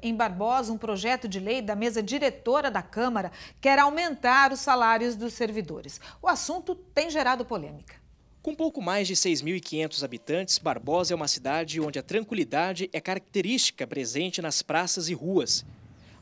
Em Barbosa, um projeto de lei da mesa diretora da Câmara quer aumentar os salários dos servidores. O assunto tem gerado polêmica. Com pouco mais de 6.500 habitantes, Barbosa é uma cidade onde a tranquilidade é característica presente nas praças e ruas.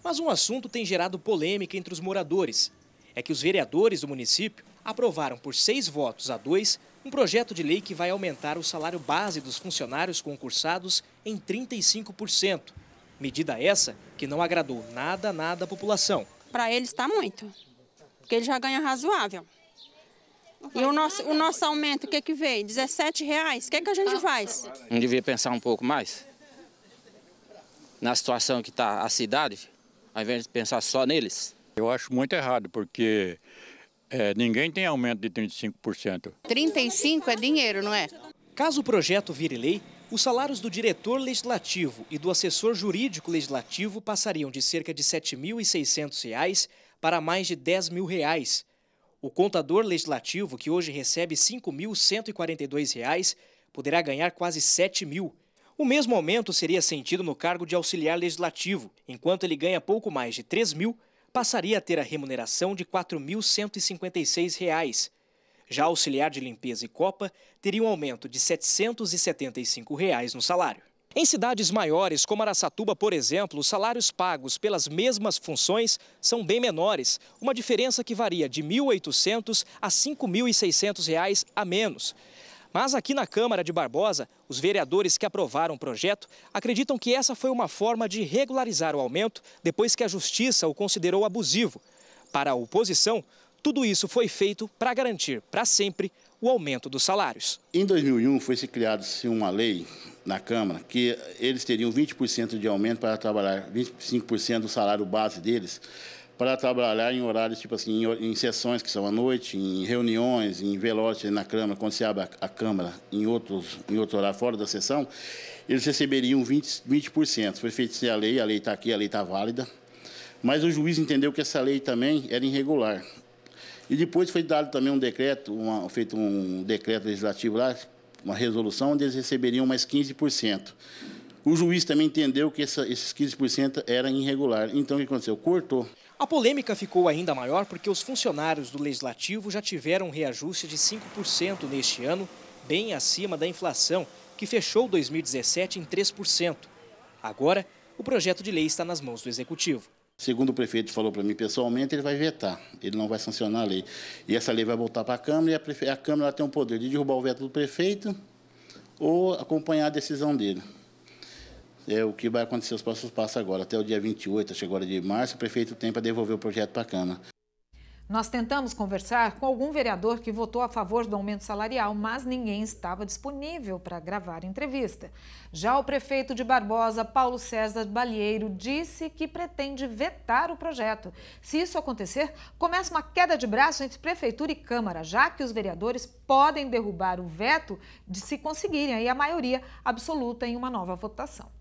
Mas um assunto tem gerado polêmica entre os moradores. É que os vereadores do município aprovaram por seis votos a dois um projeto de lei que vai aumentar o salário base dos funcionários concursados em 35%. Medida essa que não agradou nada, nada à população. Para ele está muito, porque ele já ganha razoável. E o nosso, o nosso aumento, o que, que veio? 17 reais. O que, que a gente faz? Não devia pensar um pouco mais na situação que está a cidade, ao invés de pensar só neles? Eu acho muito errado, porque é, ninguém tem aumento de 35%. 35% é dinheiro, não é? Caso o projeto vire lei, os salários do diretor legislativo e do assessor jurídico legislativo passariam de cerca de R$ 7.600 para mais de R$ 10.000. O contador legislativo, que hoje recebe R$ 5.142, poderá ganhar quase R$ 7.000. O mesmo aumento seria sentido no cargo de auxiliar legislativo. Enquanto ele ganha pouco mais de R$ 3.000, passaria a ter a remuneração de R$ 4.156. Já auxiliar de limpeza e copa teria um aumento de R$ 775 reais no salário. Em cidades maiores, como Araçatuba, por exemplo, os salários pagos pelas mesmas funções são bem menores, uma diferença que varia de R$ 1.800 a R$ 5.600 a menos. Mas aqui na Câmara de Barbosa, os vereadores que aprovaram o projeto acreditam que essa foi uma forma de regularizar o aumento depois que a Justiça o considerou abusivo. Para a oposição, tudo isso foi feito para garantir para sempre o aumento dos salários. Em 2001 foi se criada uma lei na Câmara que eles teriam 20% de aumento para trabalhar, 25% do salário base deles para trabalhar em horários, tipo assim, em, em, sessões que são à noite, em reuniões, em velório na Câmara, quando se abre a, a, Câmara em, outros, em outro horário fora da sessão, eles receberiam 20%. 20%. Foi feita a lei, a lei está aqui, a lei está válida. Mas o juiz entendeu que essa lei também era irregular e depois foi dado também um decreto, uma, feito um decreto legislativo lá, uma resolução, onde eles receberiam mais 15%. O juiz também entendeu que essa, esses 15% era irregular. Então, o que aconteceu? Cortou. A polêmica ficou ainda maior porque os funcionários do Legislativo já tiveram um reajuste de 5% neste ano, bem acima da inflação, que fechou 2017 em 3%. Agora, o projeto de lei está nas mãos do Executivo. Segundo o prefeito falou para mim pessoalmente, ele vai vetar, ele não vai sancionar a lei. E essa lei vai voltar para a Câmara e a, prefe... a Câmara tem o poder de derrubar o veto do prefeito ou acompanhar a decisão dele. É o que vai acontecer os próximos passos agora. Até o dia 28, chegou hora de março, o prefeito tem para devolver o projeto para a Câmara. Nós tentamos conversar com algum vereador que votou a favor do aumento salarial, mas ninguém estava disponível para gravar entrevista. Já o prefeito de Barbosa, Paulo César Balieiro, disse que pretende vetar o projeto. Se isso acontecer, começa uma queda de braço entre prefeitura e Câmara, já que os vereadores podem derrubar o veto de se conseguirem a maioria absoluta em uma nova votação.